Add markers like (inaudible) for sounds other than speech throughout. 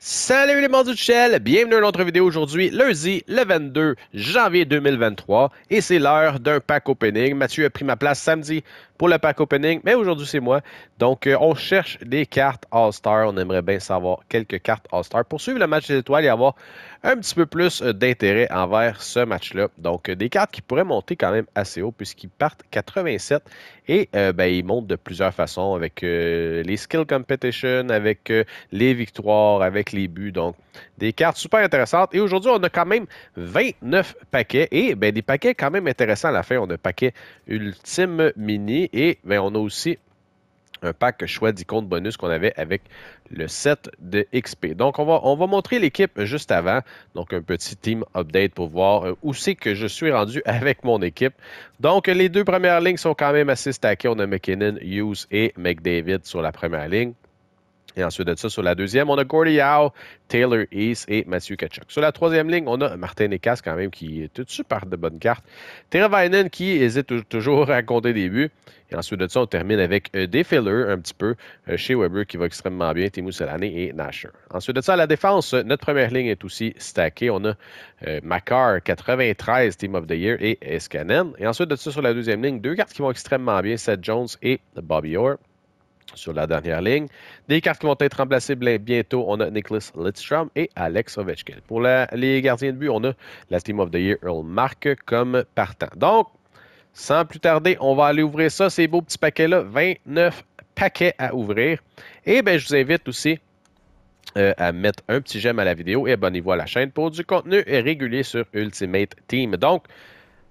Salut les du Shell, bienvenue à notre vidéo aujourd'hui, lundi le 22 janvier 2023 et c'est l'heure d'un pack opening. Mathieu a pris ma place samedi pour le pack opening, mais aujourd'hui, c'est moi. Donc, euh, on cherche des cartes All-Star. On aimerait bien savoir quelques cartes All-Star pour suivre le match des étoiles et avoir un petit peu plus euh, d'intérêt envers ce match-là. Donc, euh, des cartes qui pourraient monter quand même assez haut puisqu'ils partent 87 et ben, ils montent de plusieurs façons avec les skill competition, avec les victoires, avec les buts. Donc, des cartes super intéressantes. Et aujourd'hui, on a quand même 29 paquets. Et ben, des paquets quand même intéressants à la fin. On a un paquet Ultime Mini et ben, on a aussi un pack choix d'icônes bonus qu'on avait avec le set de XP. Donc, on va, on va montrer l'équipe juste avant. Donc, un petit team update pour voir euh, où c'est que je suis rendu (laughs) avec mon équipe. Donc, les deux premières lignes sont quand même assez stackées. On a McKinnon, Hughes et McDavid sur la première ligne. Et ensuite de ça, sur la deuxième, on a Gordy Howe, Taylor East et Mathieu Kachuk. Sur la troisième ligne, on a Martin Ecas quand même qui est tout de suite par de bonnes cartes. Teravainen qui hésite toujours à compter des buts. Et ensuite de ça, on termine avec euh, des fillers un petit peu euh, chez Weber qui va extrêmement bien, Timu Selane et Nasher. Ensuite de ça, à la défense, notre première ligne est aussi stackée. On a Macar, euh, Makar, 93, Team of the Year et Escanen. Et ensuite de ça, sur la deuxième ligne, deux cartes qui vont extrêmement bien, Seth Jones et Bobby Orr sur la dernière ligne. Des cartes qui vont être remplacées bientôt, on a Nicholas Lidstrom et Alex Ovechkin. Pour les gardiens de but, on a la Team of the Year Earl Mark comme partant. Donc, sans plus tarder, on va aller ouvrir ça, ces beaux petits paquets-là, 29 paquets à ouvrir. Et bien, je vous invite aussi euh, à mettre un petit j'aime à la vidéo et abonnez-vous à la chaîne pour du contenu régulier sur Ultimate Team. Donc,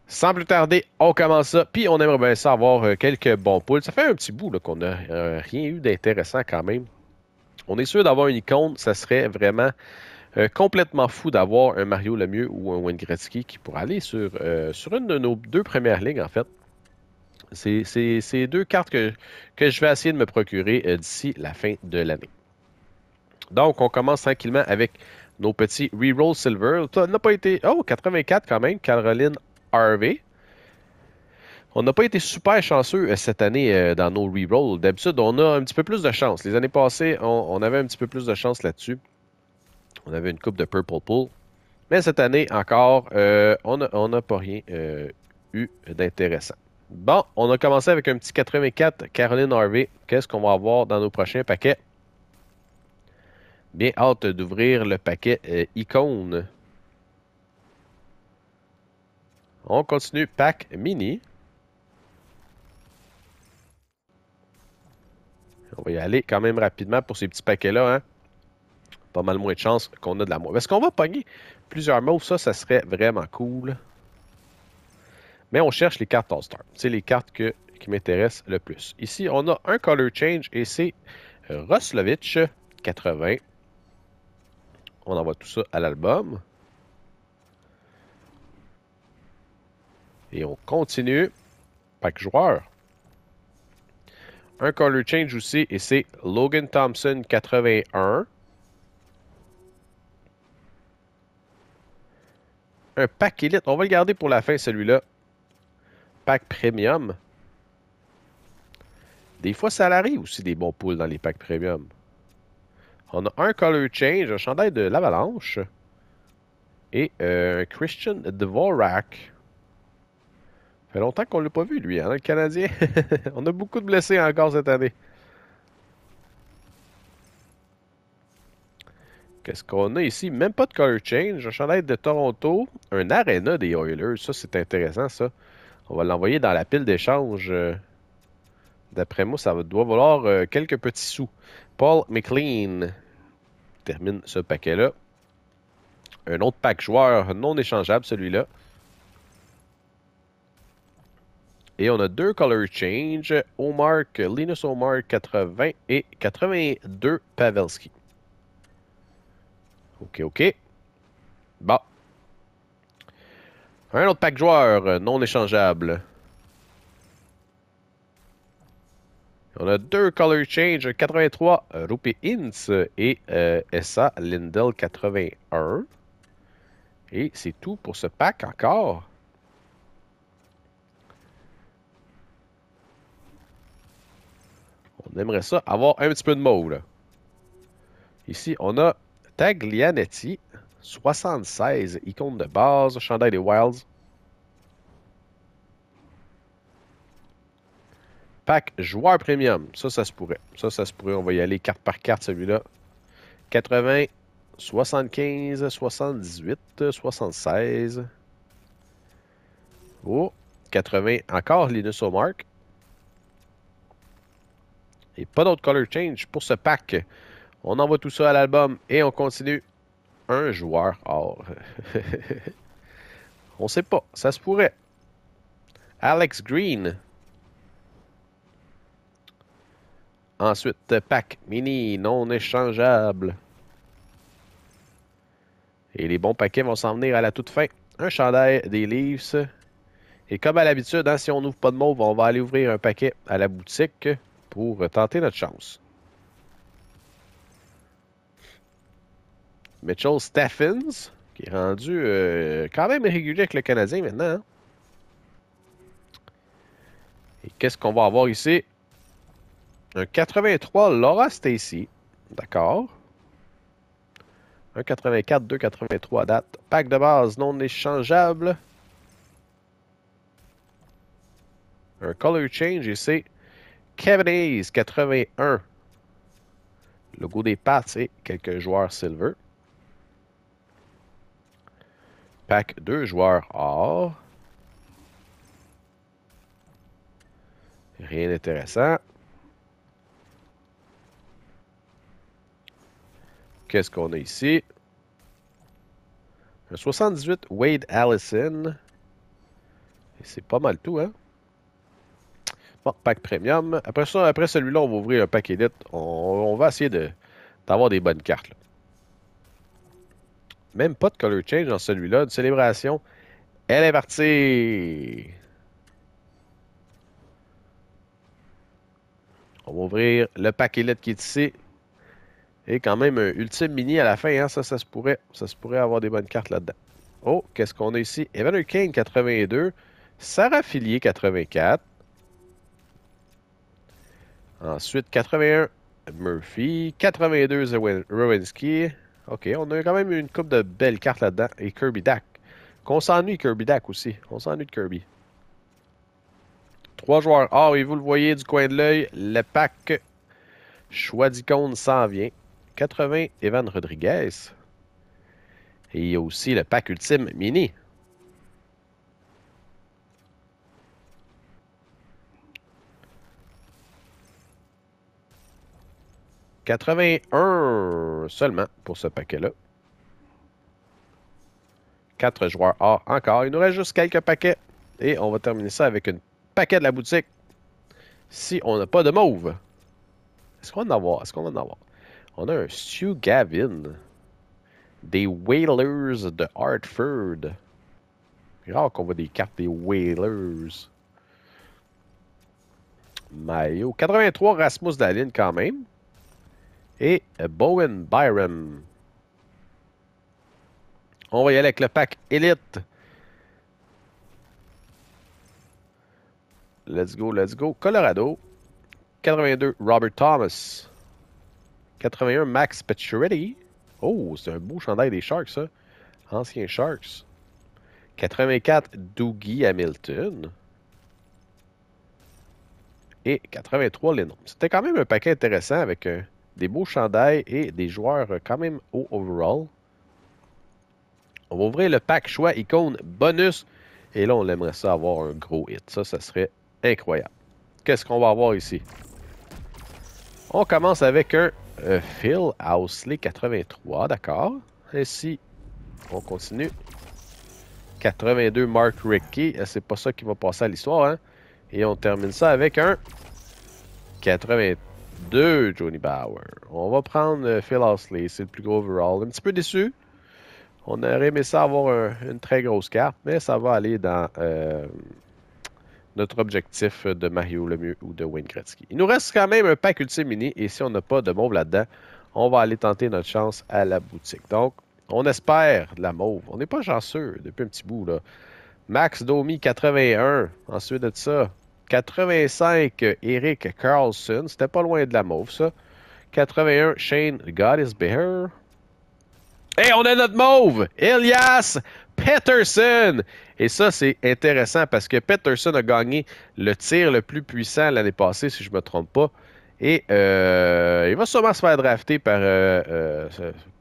sans plus tarder, on commence ça. Puis on aimerait bien ça avoir euh, quelques bons poules. Ça fait un petit bout qu'on n'a euh, rien eu d'intéressant quand même. On est sûr d'avoir une icône. Ça serait vraiment euh, complètement fou d'avoir un Mario Lemieux ou un Wayne Gretzky qui pourrait aller sur, sur une de nos deux premières lignes en fait. C'est deux cartes que, que, je vais essayer de me procurer d'ici la fin de l'année. Donc, on commence tranquillement avec nos petits Reroll Silver. Ça n'a pas été. Oh, 84 quand même. Caroline Harvey. On n'a pas été super chanceux euh, cette année euh, dans nos rerolls. D'habitude, on a un petit peu plus de chance. Les années passées, on, avait un petit peu plus de chance là-dessus. On avait une coupe de Purple Pool. Mais cette année encore, euh, on n'a pas rien eu d'intéressant. Bon, on a commencé avec un petit 84, Caroline Harvey. Qu'est-ce qu'on va avoir dans nos prochains paquets? Bien hâte d'ouvrir le paquet icône. On continue. Pack mini. On va y aller quand même rapidement pour ces petits paquets-là. Hein. Pas mal moins de chance qu'on a de la mauve. Est-ce qu'on va pogner plusieurs mots? Ça, ça serait vraiment cool. Mais on cherche les cartes All-Star. C'est les cartes que, qui m'intéressent le plus. Ici, on a un color change et c'est Roslovich 80. On envoie tout ça à l'album. Et on continue. Pack joueur. Un color change aussi, et c'est Logan Thompson 81. Un pack élite. On va le garder pour la fin, celui-là. Pack premium. Des fois, ça arrive aussi des bons poules dans les packs premium. On a un color change, un chandail de l'avalanche. Et euh, un Christian Dvorak fait longtemps qu'on l'a pas vu, lui, hein, le Canadien. (laughs) on a beaucoup de blessés encore cette année. Qu'est-ce qu'on a ici? Même pas de color change. Un chandail de Toronto. Un arena des Oilers. Ça, c'est intéressant, ça. On va l'envoyer dans la pile d'échange. Euh, d'après moi, ça doit valoir euh, quelques petits sous. Paul McLean termine ce paquet-là. Un autre pack joueur non échangeable, celui-là. Et on a deux color change, Omark, Linus Omar 80 et 82 Pavelski. OK, OK. Bon. Un autre pack joueur euh, non échangeable. On a deux color change, 83 euh, Rupi Ince et euh, SA Lindell 81. Et c'est tout pour ce pack encore. J'aimerais ça avoir un petit peu de mauve. Là. Ici, on a Taglianetti, 76, icône de base, chandail des Wilds. Pack joueur premium, ça, ça se pourrait. Ça, ça se pourrait. On va y aller carte par carte, celui-là. 80, 75, 78, 76. Oh, 80, encore Linus O'Mark et pas d'autres color change pour ce pack. On envoie tout ça à l'album et on continue. Un joueur or. (laughs) on sait pas, ça se pourrait. Alex Green. Ensuite, pack mini non échangeable. Et les bons paquets vont s'en venir à la toute fin. Un chandail des Leafs. Et comme à l'habitude, hein, si on n'ouvre pas de mauve, on va aller ouvrir un paquet à la boutique pour tenter notre chance. Mitchell Steffens. qui est rendu euh, quand même régulier avec le Canadien maintenant. Hein. Et qu'est-ce qu'on va avoir ici? Un 83, Laura Stacy. D'accord. Un 84, 2 83 date. Pack de base non échangeable. Un color change ici. Cavaliers 81. Le goût des pattes, c'est quelques joueurs silver. Pack 2 joueurs or. Rien d'intéressant. Qu'est-ce qu'on a ici? Un 78 Wade Allison. c'est pas mal tout, hein? pack premium. Après après celui-là, on va ouvrir le pack élite. On, va essayer d'avoir des bonnes cartes. Même pas de color change dans celui-là. Une célébration. Elle est partie! On va ouvrir le pack élite qui est ici. Et quand même un ultime mini à la fin, hein. ça, ça se pourrait. Ça se pourrait avoir des bonnes cartes là-dedans. Oh, qu'est-ce qu'on a ici? Evan Kane 82, Sarah Filier 84, Ensuite, 81, Murphy. 82, Rowenski. OK, on a quand même une coupe de belles cartes là-dedans. Et Kirby Dak. Qu'on s'ennuie, Kirby Dak aussi. On s'ennuie de Kirby. Trois joueurs Ah oui, vous le voyez du coin de l'œil, le pack choix d'icône s'en vient. 80, Evan Rodriguez. Et aussi le pack ultime mini. 81 seulement pour ce paquet-là. 4 joueurs A encore. Il nous reste juste quelques paquets. Et on va terminer ça avec un paquet de la boutique. Si on n'a pas de mauve. Est-ce qu'on va en avoir? Est-ce qu'on va en avoir? On a un Sue Gavin. Des Whalers de Hartford. Rare qu'on voit des cartes des Whalers. Maillot. 83 Rasmus Dalin quand même et Bowen Byron. On va y aller avec le pack Elite. Let's go, let's go. Colorado. 82, Robert Thomas. 81, Max Pacioretty. Oh, c'est un beau chandail des Sharks, ça. Ancien Sharks. 84, Dougie Hamilton. Et 83, Lennon. C'était quand même un paquet intéressant avec un des beaux chandails et des joueurs quand même au overall. On va ouvrir le pack choix icône bonus. Et là, on aimerait ça avoir un gros hit. Ça, ça serait incroyable. Qu'est-ce qu'on va avoir ici? On commence avec un euh, Phil Housley 83, d'accord. Ainsi, on continue. 82 Mark Rickey. Euh, c'est pas ça qui va passer à l'histoire, hein? Et on termine ça avec un 83 deux Johnny Bauer. On va prendre euh, Phil Osley. c'est le plus gros overall. Un petit peu déçu. On aurait aimé ça avoir une très grosse carte, mais ça va aller dans euh, notre objectif de Mario Lemieux ou de Wayne Gretzky. Il nous reste quand même un pack ultime mini, et si on n'a pas de mauve là-dedans, on va aller tenter notre chance à la boutique. Donc, on espère de la mauve. On n'est pas chanceux depuis un petit bout. là. Max Domi 81. Ensuite de ça, 85, Eric Carlson. C'était pas loin de la mauve, ça. 81, Shane Goddess Bear. Et on a notre mauve, Elias Peterson. Et ça, c'est intéressant parce que Peterson a gagné le tir le plus puissant l'année passée, si je me trompe pas. Et euh, il va sûrement se faire drafter par euh, euh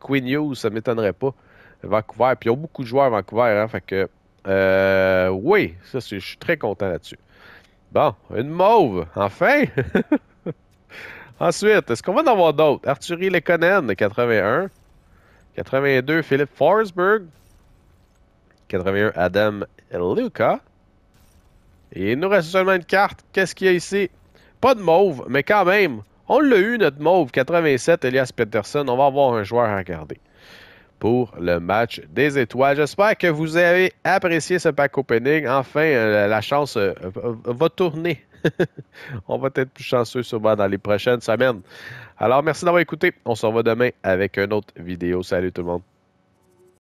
Queen News, ça m'étonnerait pas. Vancouver, puis y a beaucoup de joueurs à Vancouver, hein, fait que euh, oui, ça, je suis très content là-dessus. Bon, une mauve, enfin! (laughs) Ensuite, est-ce qu'on va en avoir d'autres? Arthurie Lekonen, 81. 82, Philippe Forsberg. 81, Adam Luca. Et il nous reste seulement une carte. Qu'est-ce qu'il y a ici? Pas de mauve, mais quand même, on l'a eu notre mauve 87, Elias Peterson. On va avoir un joueur à regarder pour le match des étoiles. J'espère que vous avez apprécié ce pack opening. Enfin, euh, la chance euh, va tourner. (laughs) On va être plus chanceux sûrement dans les prochaines semaines. Alors, merci d'avoir écouté. On se revoit demain avec une autre vidéo. Salut tout le monde.